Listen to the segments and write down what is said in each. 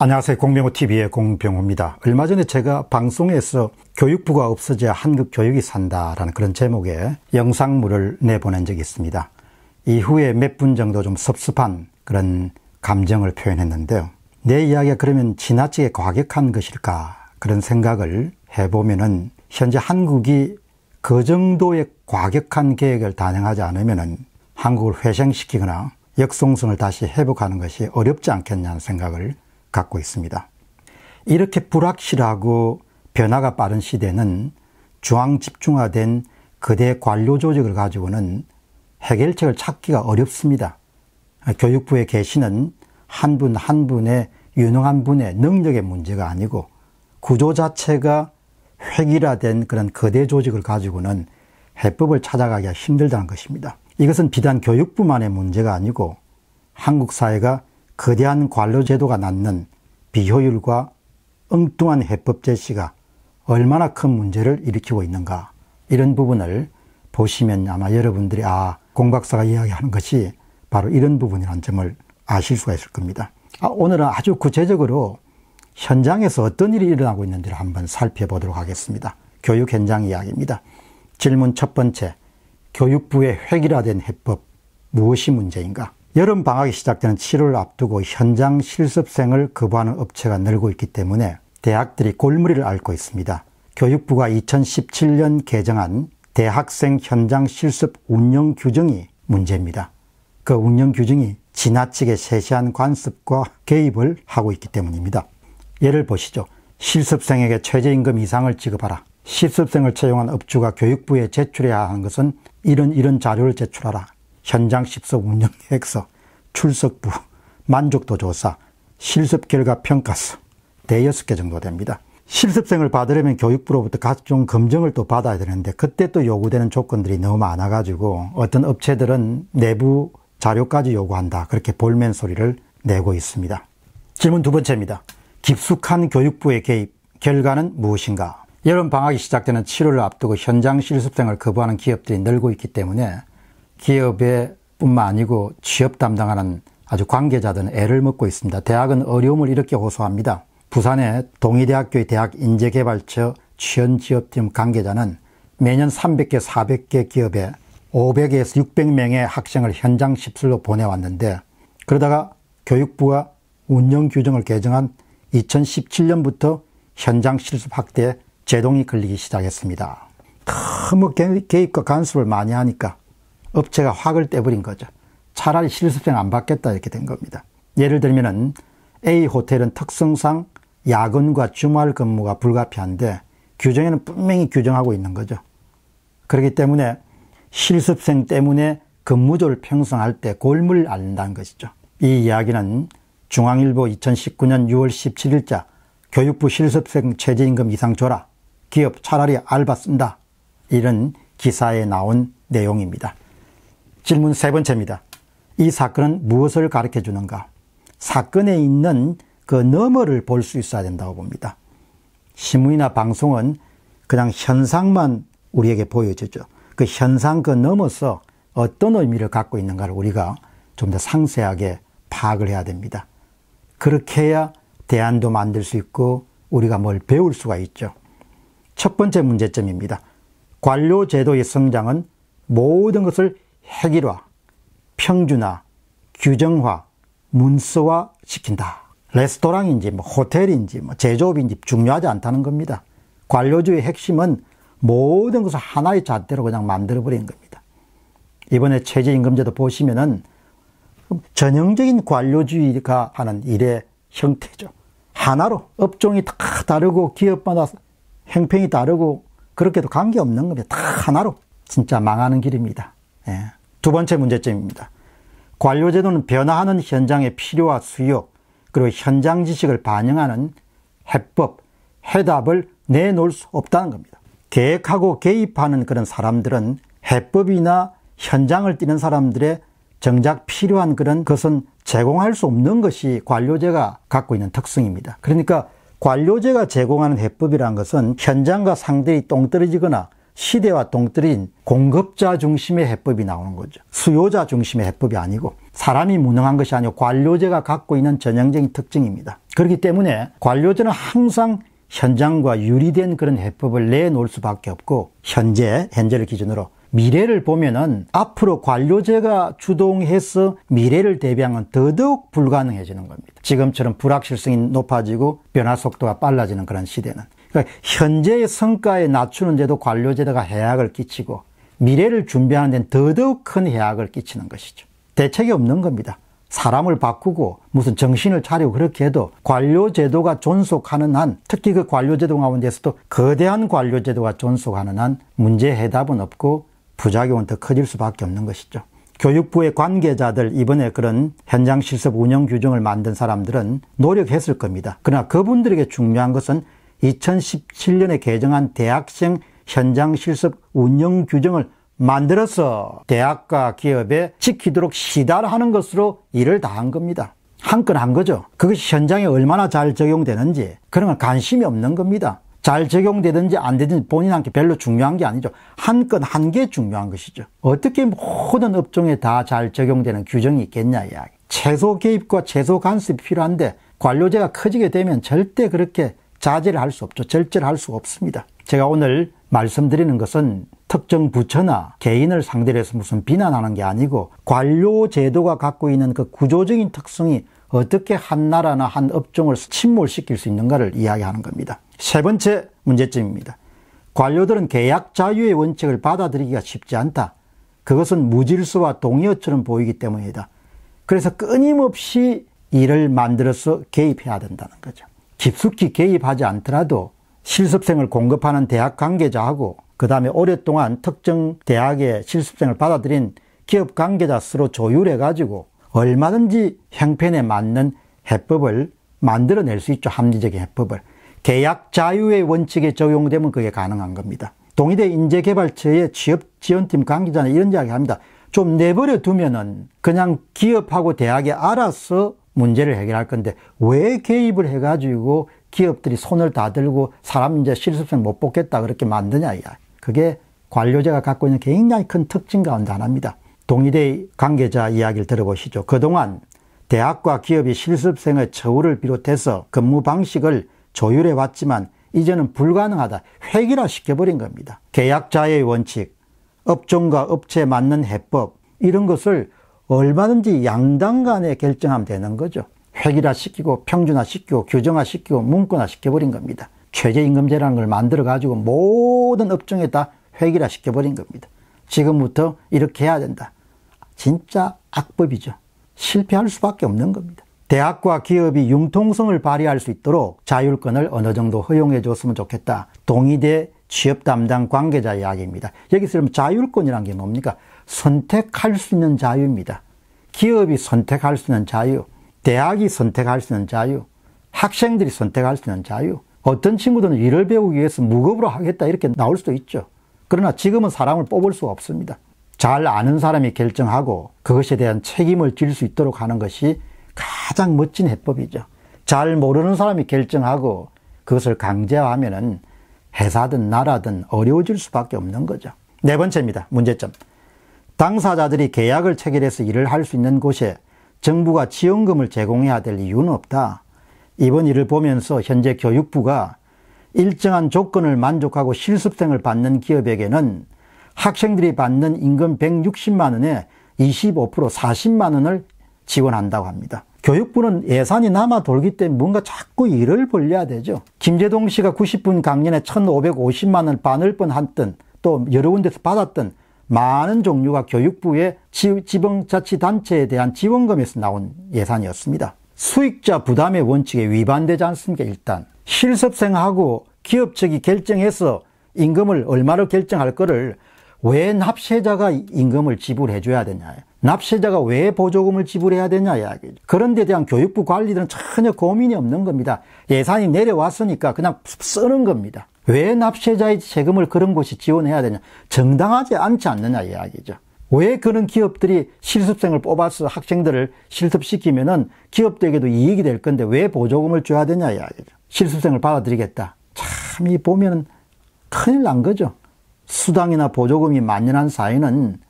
안녕하세요. 공병호TV의 공병호입니다. 얼마 전에 제가 방송에서 교육부가 없어져야 한국 교육이 산다라는 그런 제목의 영상물을 내보낸 적이 있습니다. 이후에 몇 분 정도 좀 섭섭한 그런 감정을 표현했는데요. 내 이야기가 그러면 지나치게 과격한 것일까 그런 생각을 해보면은 현재 한국이 그 정도의 과격한 계획을 단행하지 않으면은 한국을 회생시키거나 역성성을 다시 회복하는 것이 어렵지 않겠냐는 생각을 갖고 있습니다. 이렇게 불확실하고 변화가 빠른 시대는 중앙 집중화된 거대 관료 조직을 가지고는 해결책을 찾기가 어렵습니다. 교육부에계시는한 분한 한 분의 유능한 분의 능력의 문제가 아니고 구조 자체가 획일화된 그런 거대 조직을 가지고는 해법을 찾아가기가 힘들다는 것입니다. 이것은 비단 교육부만의 문제가 아니고 한국 사회가 거대한 관료제도가 낳는 비효율과 엉뚱한 해법 제시가 얼마나 큰 문제를 일으키고 있는가 이런 부분을 보시면 아마 여러분들이 아 공박사가 이야기하는 것이 바로 이런 부분이라는 점을 아실 수가 있을 겁니다. 아, 오늘은 아주 구체적으로 현장에서 어떤 일이 일어나고 있는지를 한번 살펴보도록 하겠습니다. 교육 현장 이야기입니다. 질문 첫 번째, 교육부의 획일화된 해법 무엇이 문제인가? 여름 방학이 시작되는 7월 앞두고 현장 실습생을 거부하는 업체가 늘고 있기 때문에 대학들이 골머리를 앓고 있습니다. 교육부가 2017년 개정한 대학생 현장 실습 운영 규정이 문제입니다. 그 운영 규정이 지나치게 세세한 관습과 개입을 하고 있기 때문입니다. 예를 보시죠. 실습생에게 최저임금 이상을 지급하라. 실습생을 채용한 업주가 교육부에 제출해야 하는 것은 이런 이런 자료를 제출하라. 현장 십석 운영 계획서, 출석부, 만족도 조사, 실습 결과 평가서 대여섯 개 정도 됩니다. 실습생을 받으려면 교육부로부터 각종 검증을 또 받아야 되는데 그때 또 요구되는 조건들이 너무 많아가지고 어떤 업체들은 내부 자료까지 요구한다. 그렇게 볼멘 소리를 내고 있습니다. 질문 두 번째입니다. 깊숙한 교육부의 개입, 결과는 무엇인가? 여름 방학이 시작되는 7월을 앞두고 현장 실습생을 거부하는 기업들이 늘고 있기 때문에 기업에 뿐만 아니고 취업 담당하는 아주 관계자들은 애를 먹고 있습니다. 대학은 어려움을 이렇게 호소합니다. 부산의 동의대학교의 대학 인재개발처 취연지업팀 관계자는 매년 300개, 400개 기업에 500에서 600명의 학생을 현장 십술로 보내왔는데 그러다가 교육부가 운영 규정을 개정한 2017년부터 현장 실습 확대에 제동이 걸리기 시작했습니다. 너무 뭐 개입과 간섭을 많이 하니까 업체가 확을 떼버린 거죠. 차라리 실습생 안 받겠다 이렇게 된 겁니다. 예를 들면은 A 호텔은 특성상 야근과 주말 근무가 불가피한데 규정에는 분명히 규정하고 있는 거죠. 그렇기 때문에 실습생 때문에 근무조를 평성할 때 골물 앓는다는 것이죠. 이 이야기는 중앙일보 2019년 6월 17일자 교육부 실습생 최저임금 이상 줘라. 기업 차라리 알바 쓴다. 이런 기사에 나온 내용입니다. 질문 세 번째입니다. 이 사건은 무엇을 가르쳐 주는가? 사건에 있는 그 너머를 볼 수 있어야 된다고 봅니다. 신문이나 방송은 그냥 현상만 우리에게 보여주죠. 그 현상 그 넘어서 어떤 의미를 갖고 있는가를 우리가 좀 더 상세하게 파악을 해야 됩니다. 그렇게 해야 대안도 만들 수 있고 우리가 뭘 배울 수가 있죠. 첫 번째 문제점입니다. 관료제도의 성장은 모든 것을 획일화 평준화, 규정화, 문서화 시킨다. 레스토랑인지 뭐 호텔인지 뭐 제조업인지 중요하지 않다는 겁니다. 관료주의 핵심은 모든 것을 하나의 잣대로 그냥 만들어버린 겁니다. 이번에 최저임금제도 보시면은 전형적인 관료주의가 하는 일의 형태죠. 하나로 업종이 다 다르고 기업마다 행평이 다르고 그렇게도 관계없는 겁니다. 다 하나로 진짜 망하는 길입니다. 예. 두 번째 문제점입니다. 관료제도는 변화하는 현장의 필요와 수요, 그리고 현장 지식을 반영하는 해법, 해답을 내놓을 수 없다는 겁니다. 계획하고 개입하는 그런 사람들은 해법이나 현장을 뛰는 사람들의 정작 필요한 그런 것은 제공할 수 없는 것이 관료제가 갖고 있는 특성입니다. 그러니까 관료제가 제공하는 해법이란 것은 현장과 상대이 똥떨어지거나 시대와 동떨인 공급자 중심의 해법이 나오는 거죠. 수요자 중심의 해법이 아니고 사람이 무능한 것이 아니고 관료제가 갖고 있는 전형적인 특징입니다. 그렇기 때문에 관료제는 항상 현장과 유리된 그런 해법을 내놓을 수밖에 없고 현재 현재를 기준으로 미래를 보면은 앞으로 관료제가 주동해서 미래를 대비하면 더더욱 불가능해지는 겁니다. 지금처럼 불확실성이 높아지고 변화 속도가 빨라지는 그런 시대는 그러니까 현재의 성과에 낮추는 데도 관료제도가 해악을 끼치고 미래를 준비하는 데는 더더욱 큰 해악을 끼치는 것이죠. 대책이 없는 겁니다. 사람을 바꾸고 무슨 정신을 차리고 그렇게 해도 관료제도가 존속하는 한 특히 그 관료제도 가운데서도 거대한 관료제도가 존속하는 한 문제 해답은 없고 부작용은 더 커질 수밖에 없는 것이죠. 교육부의 관계자들 이번에 그런 현장 실습 운영 규정을 만든 사람들은 노력했을 겁니다. 그러나 그분들에게 중요한 것은 2017년에 개정한 대학생 현장 실습 운영 규정을 만들어서 대학과 기업에 지키도록 시달하는 것으로 일을 다 한 겁니다. 한 건한 한 거죠. 그것이 현장에 얼마나 잘 적용되는지 그런 건 관심이 없는 겁니다. 잘 적용되든지 안 되든지 본인한테 별로 중요한 게 아니죠. 한 건 한 게 중요한 것이죠. 어떻게 모든 업종에 다 잘 적용되는 규정이 있겠냐 이야기. 최소 개입과 최소 간섭이 필요한데 관료제가 커지게 되면 절대 그렇게 자제를 할 수 없죠. 절제를 할 수 없습니다. 제가 오늘 말씀드리는 것은 특정 부처나 개인을 상대로 해서 무슨 비난하는 게 아니고 관료 제도가 갖고 있는 그 구조적인 특성이 어떻게 한 나라나 한 업종을 침몰시킬 수 있는가를 이야기하는 겁니다. 세 번째 문제점입니다. 관료들은 계약 자유의 원칙을 받아들이기가 쉽지 않다. 그것은 무질서와 동의어처럼 보이기 때문이다. 그래서 끊임없이 일을 만들어서 개입해야 된다는 거죠. 깊숙이 개입하지 않더라도 실습생을 공급하는 대학 관계자하고 그 다음에 오랫동안 특정 대학의 실습생을 받아들인 기업 관계자 스로 조율해가지고 얼마든지 형편에 맞는 해법을 만들어낼 수 있죠. 합리적인 해법을. 계약 자유의 원칙에 적용되면 그게 가능한 겁니다. 동의대 인재개발처의 취업지원팀 관계자는 이런 이야기 합니다. 좀 내버려 두면은 그냥 기업하고 대학이 알아서 문제를 해결할 건데 왜 개입을 해가지고 기업들이 손을 다 들고 사람 이제 실습생 못 뽑겠다 그렇게 만드냐 이야. 그게 관료제가 갖고 있는 굉장히 큰 특징 가운데 하나입니다. 동의대 관계자 이야기를 들어보시죠. 그동안 대학과 기업이 실습생의 처우를 비롯해서 근무 방식을 조율해 왔지만 이제는 불가능하다. 획일화 시켜버린 겁니다. 계약자의 원칙, 업종과 업체에 맞는 해법, 이런 것을 얼마든지 양당 간에 결정하면 되는 거죠. 획일화 시키고 평준화 시키고 규정화 시키고 문건화 시켜버린 겁니다. 최저임금제라는 걸 만들어가지고 모든 업종에 다 획일화 시켜버린 겁니다. 지금부터 이렇게 해야 된다. 진짜 악법이죠. 실패할 수밖에 없는 겁니다. 대학과 기업이 융통성을 발휘할 수 있도록 자율권을 어느 정도 허용해 줬으면 좋겠다. 동의대 취업 담당 관계자 이야기입니다. 여기서 자율권이란 게 뭡니까? 선택할 수 있는 자유입니다. 기업이 선택할 수 있는 자유, 대학이 선택할 수 있는 자유, 학생들이 선택할 수 있는 자유, 어떤 친구들은 일을 배우기 위해서 무급으로 하겠다 이렇게 나올 수도 있죠. 그러나 지금은 사람을 뽑을 수가 없습니다. 잘 아는 사람이 결정하고 그것에 대한 책임을 질 수 있도록 하는 것이 가장 멋진 해법이죠. 잘 모르는 사람이 결정하고 그것을 강제화하면은 회사든 나라든 어려워질 수밖에 없는 거죠. 네 번째입니다. 문제점. 당사자들이 계약을 체결해서 일을 할 수 있는 곳에 정부가 지원금을 제공해야 될 이유는 없다. 이번 일을 보면서 현재 교육부가 일정한 조건을 만족하고 실습생을 받는 기업에게는 학생들이 받는 임금 160만 원에 25% 40만 원을 지원한다고 합니다. 교육부는 예산이 남아 돌기 때문에 뭔가 자꾸 일을 벌려야 되죠. 김재동 씨가 90분 강연에 1,550만 원을받을뻔 한던 또 여러 군데서 받았던 많은 종류가 교육부의 지방자치단체에 대한 지원금에서 나온 예산이었습니다. 수익자 부담의 원칙에 위반되지 않습니까? 일단 실습생하고 기업 측이 결정해서 임금을 얼마로 결정할 거를 왜 납세자가 임금을 지불해 줘야 되냐 납세자가 왜 보조금을 지불해야 되냐 이야기 그런 데 대한 교육부 관리들은 전혀 고민이 없는 겁니다 예산이 내려왔으니까 그냥 쓰는 겁니다 왜 납세자의 세금을 그런 곳이 지원해야 되냐? 정당하지 않지 않느냐 이야기죠. 왜 그런 기업들이 실습생을 뽑아서 학생들을 실습시키면은 기업들에게도 이익이 될 건데 왜 보조금을 줘야 되냐 이야기죠. 실습생을 받아들이겠다. 참 이보면 큰일 난 거죠. 수당이나 보조금이 만연한 사회는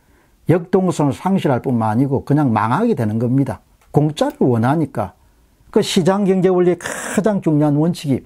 역동성을 상실할 뿐만 아니고 그냥 망하게 되는 겁니다. 공짜를 원하니까. 그 시장 경제 원리의 가장 중요한 원칙이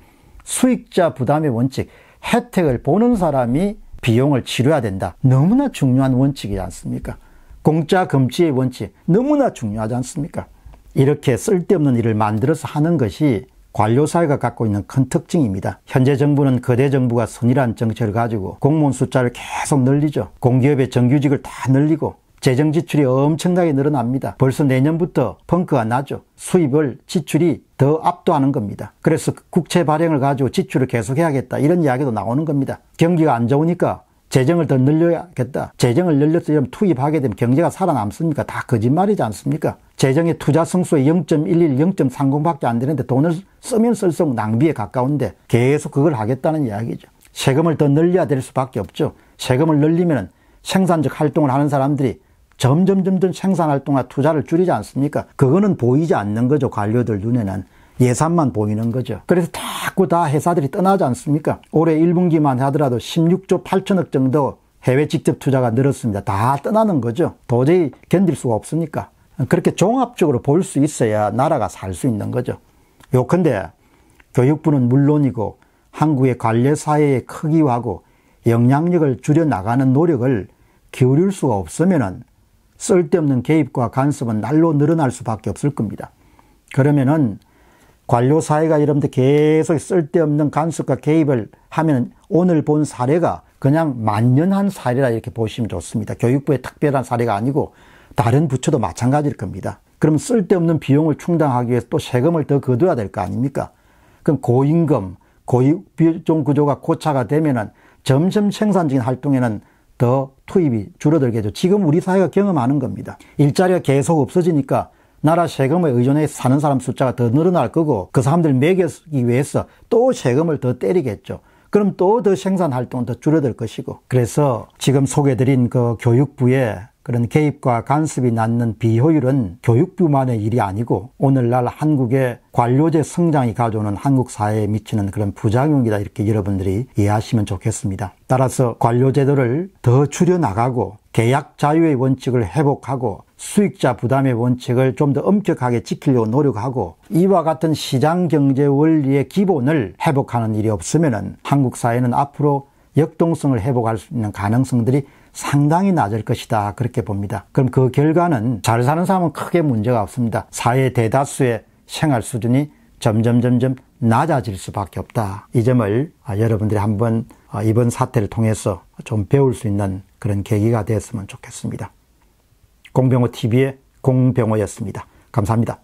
수익자 부담의 원칙, 혜택을 보는 사람이 비용을 치료해야 된다. 너무나 중요한 원칙이지 않습니까? 공짜 금지의 원칙, 너무나 중요하지 않습니까? 이렇게 쓸데없는 일을 만들어서 하는 것이 관료사회가 갖고 있는 큰 특징입니다. 현재 정부는 거대 정부가 선이란 정책을 가지고 공무원 숫자를 계속 늘리죠. 공기업의 정규직을 다 늘리고 재정 지출이 엄청나게 늘어납니다. 벌써 내년부터 펑크가 나죠. 수입을 지출이 더 압도하는 겁니다. 그래서 국채 발행을 가지고 지출을 계속해야겠다. 이런 이야기도 나오는 겁니다. 경기가 안 좋으니까 재정을 더 늘려야겠다. 재정을 늘렸으면 투입하게 되면 경제가 살아남습니까? 다 거짓말이지 않습니까? 재정의 투자 성수의 0.11, 0.30밖에 안 되는데 돈을 쓰면 쓸수록 낭비에 가까운데 계속 그걸 하겠다는 이야기죠. 세금을 더 늘려야 될 수밖에 없죠. 세금을 늘리면 생산적 활동을 하는 사람들이 점점 점점 생산 활동과 투자를 줄이지 않습니까? 그거는 보이지 않는 거죠. 관료들 눈에는. 예산만 보이는 거죠. 그래서 자꾸 다 회사들이 떠나지 않습니까? 올해 1분기만 하더라도 16조 8천억 정도 해외 직접 투자가 늘었습니다. 다 떠나는 거죠. 도저히 견딜 수가 없으니까. 그렇게 종합적으로 볼 수 있어야 나라가 살 수 있는 거죠. 요컨대 교육부는 물론이고 한국의 관례사회의 크기하고 영향력을 줄여나가는 노력을 기울일 수가 없으면은 쓸데없는 개입과 간섭은 날로 늘어날 수밖에 없을 겁니다. 그러면은 관료 사회가 이런데 계속 쓸데없는 간섭과 개입을 하면 오늘 본 사례가 그냥 만년한 사례라 이렇게 보시면 좋습니다. 교육부의 특별한 사례가 아니고 다른 부처도 마찬가지일 겁니다. 그럼 쓸데없는 비용을 충당하기 위해서 또 세금을 더 거둬야 될 거 아닙니까? 그럼 고임금, 고용 유비 구조가 고차가 되면은 점점 생산적인 활동에는 더 투입이 줄어들겠죠. 지금 우리 사회가 경험하는 겁니다. 일자리가 계속 없어지니까 나라 세금에 의존해 사는 사람 숫자가 더 늘어날 거고 그 사람들 매기기 위해서 또 세금을 더 때리겠죠. 그럼 또 더 생산 활동은 더 줄어들 것이고 그래서 지금 소개드린 그 교육부의 그런 개입과 간섭이 낳는 비효율은 교육부만의 일이 아니고 오늘날 한국의 관료제 성장이 가져오는 한국 사회에 미치는 그런 부작용이다 이렇게 여러분들이 이해하시면 좋겠습니다. 따라서 관료제도를 더 줄여나가고 계약 자유의 원칙을 회복하고 수익자 부담의 원칙을 좀 더 엄격하게 지키려고 노력하고 이와 같은 시장 경제 원리의 기본을 회복하는 일이 없으면 한국 사회는 앞으로 역동성을 회복할 수 있는 가능성들이 상당히 낮을 것이다. 그렇게 봅니다. 그럼 그 결과는 잘 사는 사람은 크게 문제가 없습니다. 사회 대다수의 생활 수준이 점점 점점 낮아질 수밖에 없다. 이 점을 아, 여러분들이 한번 아, 이번 사태를 통해서 좀 배울 수 있는 그런 계기가 되었으면 좋겠습니다. 공병호 TV의 공병호였습니다. 감사합니다.